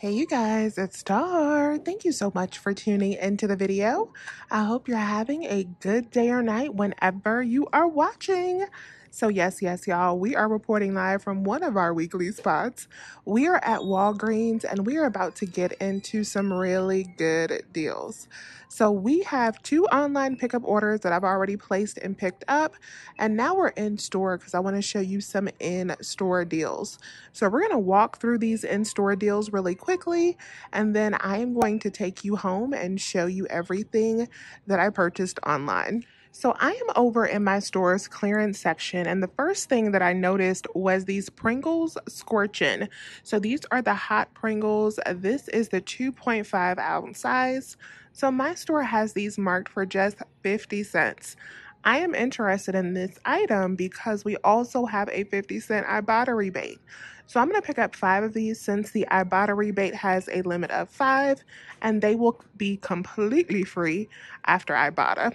Hey you guys, it's Star. Thank you so much for tuning into the video. I hope you're having a good day or night whenever you are watching. So, yes, yes, y'all, we are reporting live from one of our weekly spots. We are at Walgreens and we are about to get into some really good deals. So, we have two online pickup orders that I've already placed and picked up, and now we're in store because I want to show you some in store deals. So, we're going to walk through these in store deals really quickly, and then I am going to take you home and show you everything that I purchased online. So I am over in my store's clearance section, and the first thing that I noticed was these Pringles Scorchin'. So these are the hot Pringles. This is the 2.5 ounce size. So my store has these marked for just 50 cents. I am interested in this item because we also have a 50 cent Ibotta rebate. So I'm going to pick up five of these since the Ibotta rebate has a limit of five and they will be completely free after Ibotta.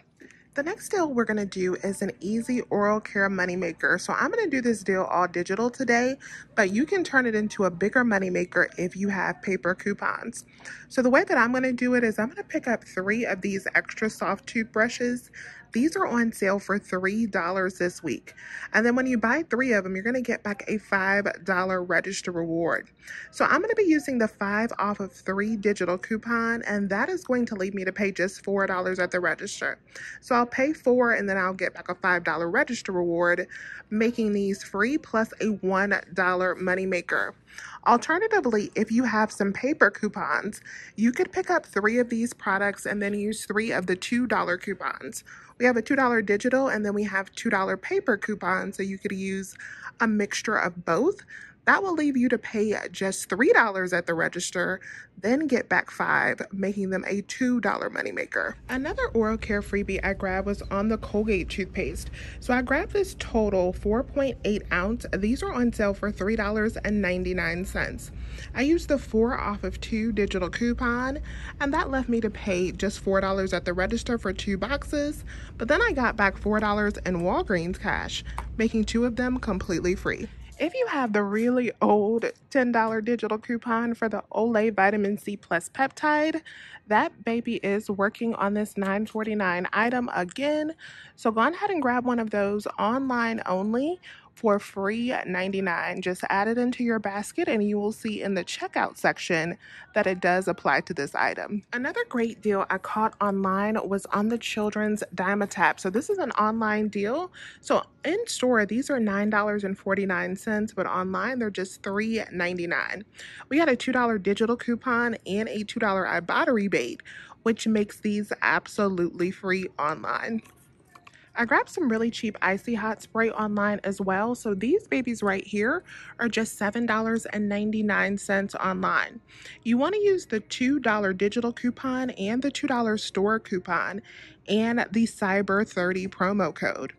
The next deal we're going to do is an easy oral care moneymaker. So I'm going to do this deal all digital today, but you can turn it into a bigger moneymaker if you have paper coupons. So the way that I'm going to do it is I'm going to pick up three of these extra soft toothbrushes. These are on sale for $3 this week. And then when you buy three of them, you're going to get back a $5 register reward. So I'm going to be using the five off of three digital coupon, and that is going to leave me to pay just $4 at the register. So I'll pay four and then I'll get back a $5 register reward, making these free plus a $1 moneymaker. Alternatively, if you have some paper coupons, you could pick up three of these products and then use three of the $2 coupons. We have a $2 digital and then we have $2 paper coupons, so you could use a mixture of both. That will leave you to pay just $3 at the register, then get back five, making them a $2 moneymaker. Another oral care freebie I grabbed was on the Colgate toothpaste. So I grabbed this total 4.8 ounce. These are on sale for $3.99. I used the four off of two digital coupon, and that left me to pay just $4 at the register for two boxes, but then I got back $4 in Walgreens cash, making two of them completely free. If you have the really old $10 digital coupon for the Olay Vitamin C Plus Peptide, that baby is working on this $9.49 item again. So go ahead and grab one of those online only for free 99. Just add it into your basket and you will see in the checkout section that it does apply to this item. Another great deal I caught online was on the children's Dimetapp. So this is an online deal. So in store, these are $9.49, but online they're just $3.99. We had a $2 digital coupon and a $2 Ibotta rebate, which makes these absolutely free online. I grabbed some really cheap Icy Hot Spray online as well. So these babies right here are just $7.99 online. You want to use the $2 digital coupon and the $2 store coupon and the Cyber30 promo code.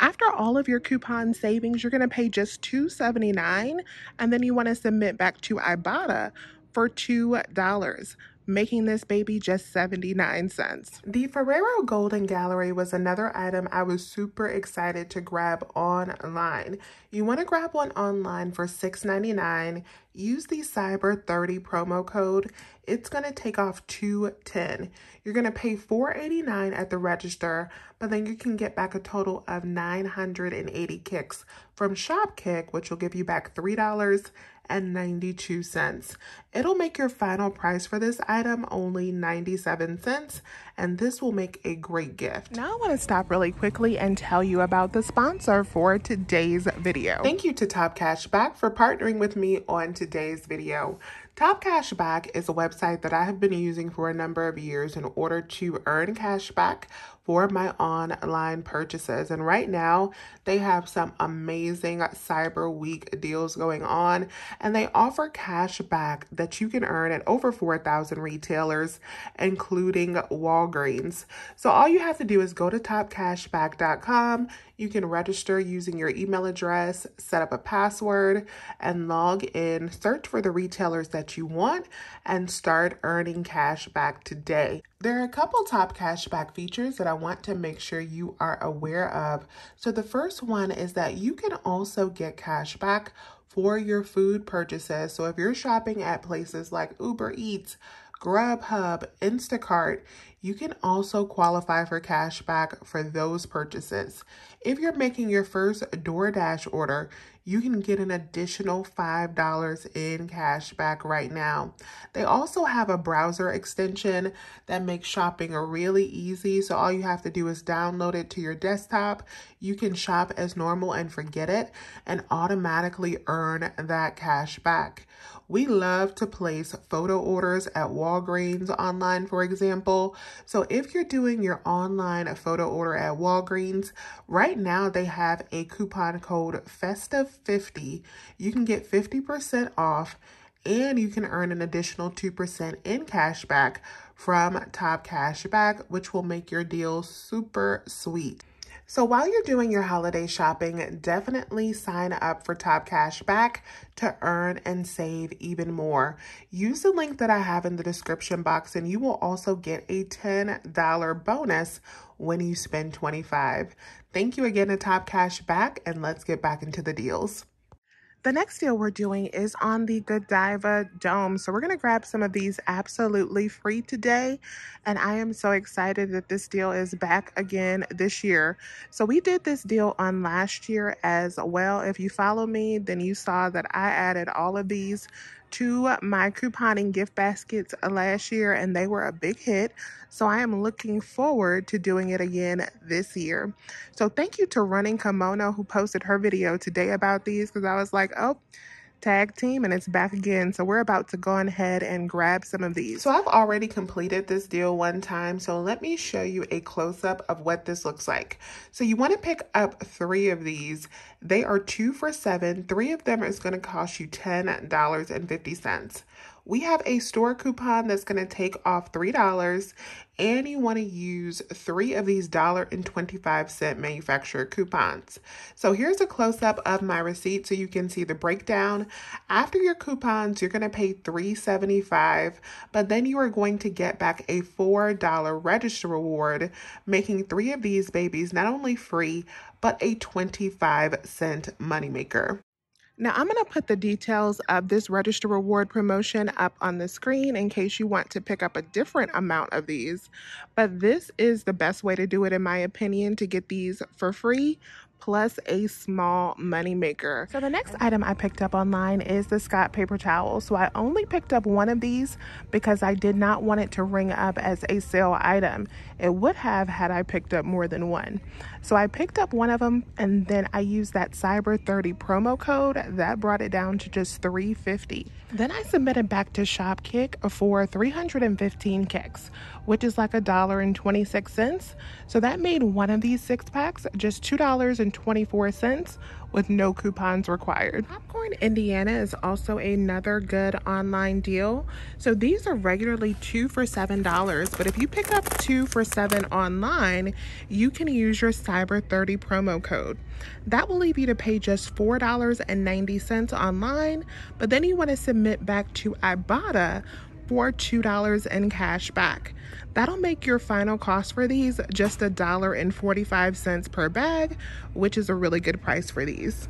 After all of your coupon savings, you're going to pay just $2.79 and then you want to submit back to Ibotta for $2 making this baby just 79 cents. The Ferrero Golden Gallery was another item I was super excited to grab online. You want to grab one online for $6.99. Use the Cyber30 promo code. It's going to take off 210. You're going to pay 4.89 at the register, but then you can get back a total of 980 kicks from ShopKick, which will give you back $3 and 92 cents. It'll make your final price for this item only 97 cents, and this will make a great gift. Now I want to stop really quickly and tell you about the sponsor for today's video. Thank you to Top Cashback for partnering with me on today's video. Top Cashback is a website that I have been using for a number of years in order to earn cashback for my online purchases. And right now, they have some amazing Cyber Week deals going on, and they offer cash back that you can earn at over 4,000 retailers, including Walgreens. So all you have to do is go to topcashback.com. You can register using your email address, set up a password, and log in. Search for the retailers that you want and start earning cash back today. There are a couple top cashback features that I want to make sure you are aware of. So, the first one is that you can also get cashback for your food purchases. So, if you're shopping at places like Uber Eats, Grubhub, Instacart, you can also qualify for cashback for those purchases. If you're making your first DoorDash order, you can get an additional $5 in cash back right now. They also have a browser extension that makes shopping really easy. So all you have to do is download it to your desktop. You can shop as normal and forget it and automatically earn that cash back. We love to place photo orders at Walgreens online, for example. So if you're doing your online photo order at Walgreens, right now they have a coupon code FESTIVE 50, you can get 50% off and you can earn an additional 2% in cashback from Top Cashback, which will make your deal super sweet. So while you're doing your holiday shopping, definitely sign up for Top Cash Back to earn and save even more. Use the link that I have in the description box and you will also get a $10 bonus when you spend 25. Thank you again to Top Cash Back and let's get back into the deals. The next deal we're doing is on the Godiva Dome. So we're going to grab some of these absolutely free today. And I am so excited that this deal is back again this year. So we did this deal on last year as well. If you follow me, then you saw that I added all of these to my couponing gift baskets last year and they were a big hit. So I am looking forward to doing it again this year. So thank you to Running Kimono who posted her video today about these because I was like, oh, tag team and it's back again so we're about to go ahead and grab some of these so i've already completed this deal one time so let me show you a close-up of what this looks like so you want to pick up three of these they are two for seven. Three of them is going to cost you $10.50. We have a store coupon that's going to take off $3, and you want to use three of these $1.25 manufacturer coupons. So here's a close up of my receipt so you can see the breakdown. After your coupons, you're going to pay $3.75, but then you are going to get back a $4 register reward, making three of these babies not only free, but a 25 cent moneymaker. Now, I'm going to put the details of this register reward promotion up on the screen in case you want to pick up a different amount of these. But this is the best way to do it, in my opinion, to get these for free plus a small moneymaker. So the next item I picked up online is the Scott paper towel. So I only picked up one of these because I did not want it to ring up as a sale item. It would have had I picked up more than one. So I picked up one of them and then I used that Cyber 30 promo code that brought it down to just 350. Then I submitted back to Shopkick for 315 kicks, which is like a dollar and 26 cents. So that made one of these six packs just $2.24 with no coupons required. Popcorn Indiana is also another good online deal. So these are regularly two for $7, but if you pick up two for seven online, you can use your Cyber30 promo code. That will leave you to pay just $4.90 online, but then you want to submit back to Ibotta for $2 in cash back. That'll make your final cost for these just $1.45 per bag, which is a really good price for these.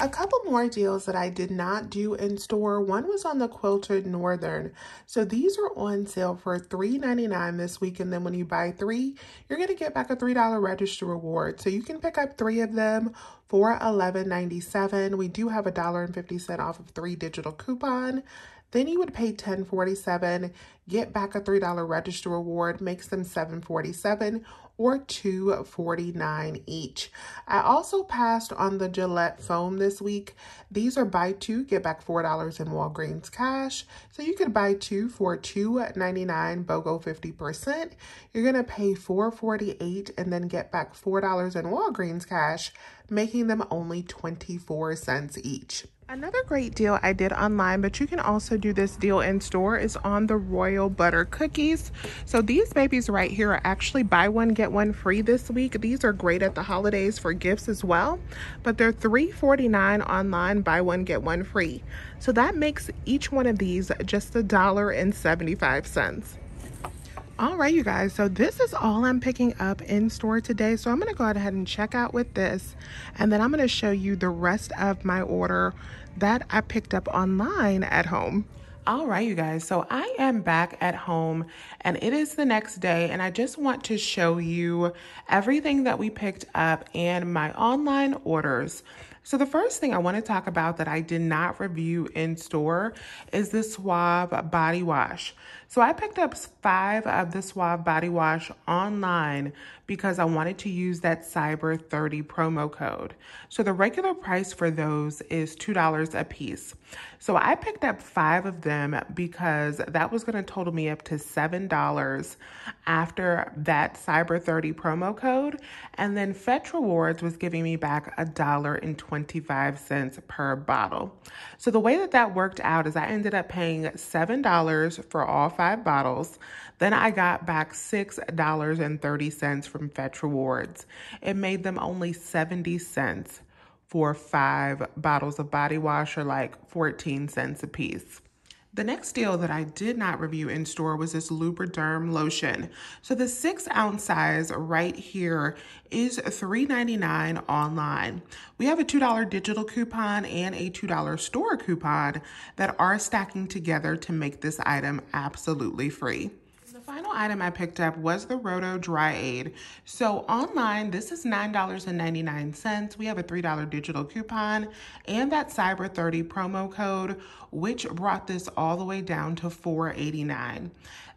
A couple more deals that I did not do in store. One was on the Quilted Northern. So these are on sale for $3.99 this week. And then when you buy three, you're going to get back a $3 register reward. So you can pick up three of them for $11.97. We do have a $1.50 off of three digital coupon. Then you would pay $10.47, get back a $3 register reward, makes them $7.47 or two forty-nine dollars each. I also passed on the Gillette foam this week. These are buy two, get back $4 in Walgreens cash. So you could buy two for $2.99, BOGO 50%. You're gonna pay four forty-eight dollars and then get back $4 in Walgreens cash making them only 24 cents each. Another great deal I did online, but you can also do this deal in store, is on the Royal Butter Cookies. So these babies right here are actually buy one, get one free this week. These are great at the holidays for gifts as well, but they're $3.49 online, buy one, get one free. So that makes each one of these just a dollar and 75 cents. All right, you guys, so this is all I'm picking up in store today. So I'm gonna go ahead and check out with this and then I'm gonna show you the rest of my order that I picked up online at home. All right, you guys, so I am back at home and it is the next day and I just want to show you everything that we picked up and my online orders. So the first thing I want to talk about that I did not review in store is the Suave body wash. So I picked up five of the Suave Body Wash online because I wanted to use that Cyber 30 promo code. So the regular price for those is $2 a piece. So I picked up five of them because that was going to total me up to $7 after that Cyber 30 promo code. And then Fetch Rewards was giving me back $1.25 per bottle. So the way that that worked out is I ended up paying $7 for all five bottles. Then I got back $6.30 from Fetch Rewards. It made them only 70 cents for five bottles of body wash or like 14 cents a piece. The next deal that I did not review in store was this Lubriderm lotion. So the six ounce size right here is $3.99 online. We have a $2 digital coupon and a $2 store coupon that are stacking together to make this item absolutely free final item I picked up was the Roto Dry Aid. So online, this is $9.99. We have a $3 digital coupon and that Cyber 30 promo code, which brought this all the way down to $4.89.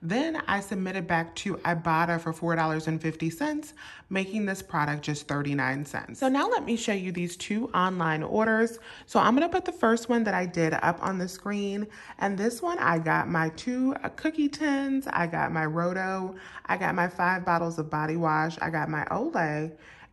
Then I submitted back to Ibotta for $4.50, making this product just 39 cents. So now let me show you these two online orders. So I'm gonna put the first one that I did up on the screen. And this one, I got my two cookie tins. I got my my Roto. I got my five bottles of body wash. I got my Olay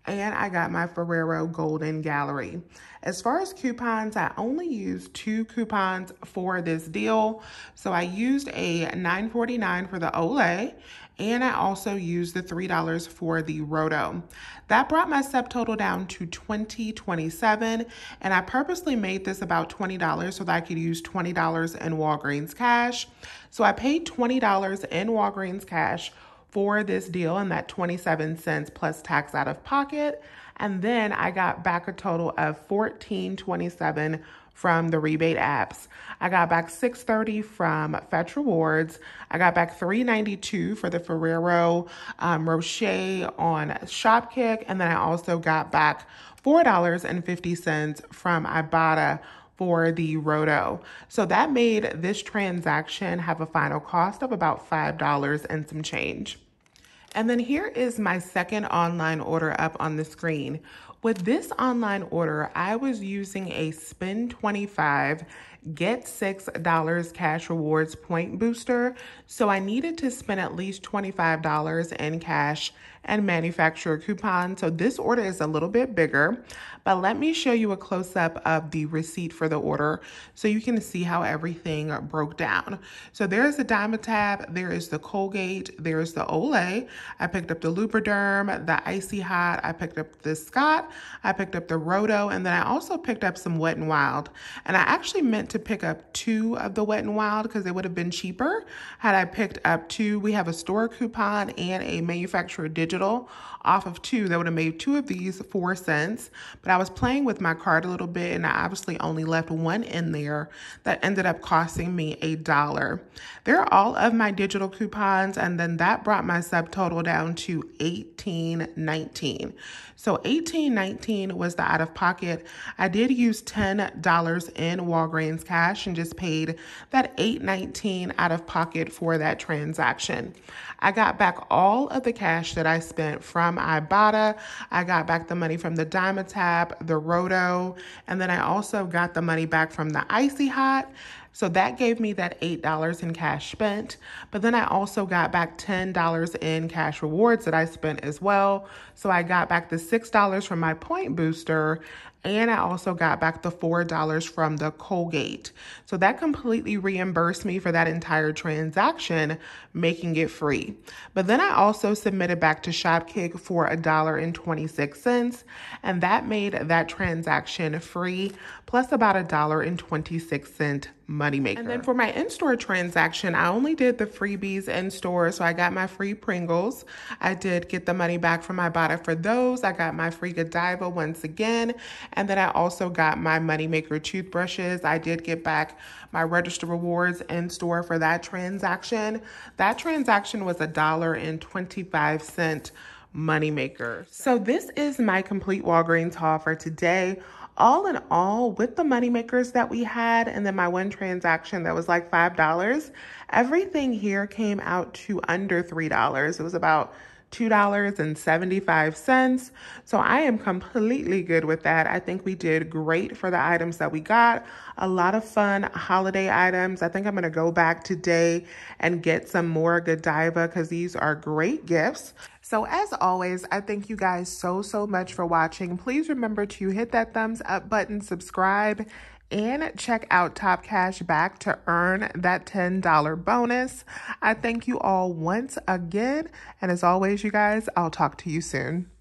and I got my Ferrero Golden Gallery. As far as coupons, I only used two coupons for this deal. So I used a $9.49 for the Olay and I also used the $3 for the Roto. That brought my subtotal down to $20.27 and I purposely made this about $20 so that I could use $20 in Walgreens cash. So I paid $20 in Walgreens cash for this deal and that 27 cents plus tax out of pocket. And then I got back a total of 1427 from the rebate apps. I got back 630 from Fetch Rewards. I got back 392 for the Ferrero um, Rocher on Shopkick. And then I also got back $4.50 from Ibotta for the Roto. So that made this transaction have a final cost of about $5 and some change. And then here is my second online order up on the screen. With this online order, I was using a spend 25, get $6 cash rewards point booster. So I needed to spend at least $25 in cash and manufacturer coupon. So this order is a little bit bigger, but let me show you a close up of the receipt for the order so you can see how everything broke down. So there's the Dimetab, there is the Colgate, there's the Olay. I picked up the Lubriderm, the Icy Hot, I picked up the Scott, I picked up the Roto, and then I also picked up some Wet and Wild. And I actually meant to pick up two of the Wet and Wild because they would have been cheaper had I picked up two. We have a store coupon and a manufacturer digital digital off of two. That would have made two of these four cents. But I was playing with my card a little bit and I obviously only left one in there that ended up costing me a dollar. There are all of my digital coupons and then that brought my subtotal down to 18.19. So 18.19 was the out of pocket. I did use $10 in Walgreens cash and just paid that 8.19 out of pocket for that transaction. I got back all of the cash that I spent from Ibotta. I got back the money from the Diamond Tap, the Roto, and then I also got the money back from the Icy Hot. So that gave me that $8 in cash spent. But then I also got back $10 in cash rewards that I spent as well. So I got back the $6 from my point booster and I also got back the $4 from the Colgate. So that completely reimbursed me for that entire transaction, making it free. But then I also submitted back to Shopkick for $1.26, and that made that transaction free, plus about $1.26 moneymaker. And then for my in-store transaction, I only did the freebies in store. So I got my free Pringles. I did get the money back from my bottle for those. I got my free Godiva once again. And then I also got my Moneymaker toothbrushes. I did get back my register rewards in store for that transaction. That transaction was a dollar and 25 cent moneymaker. So this is my complete Walgreens haul for today. All in all, with the moneymakers that we had and then my one transaction that was like $5, everything here came out to under $3. It was about $2.75. So I am completely good with that. I think we did great for the items that we got. A lot of fun holiday items. I think I'm going to go back today and get some more Godiva because these are great gifts. So as always, I thank you guys so, so much for watching. Please remember to hit that thumbs up button, subscribe, and check out Top Cash Back to earn that $10 bonus. I thank you all once again. And as always, you guys, I'll talk to you soon.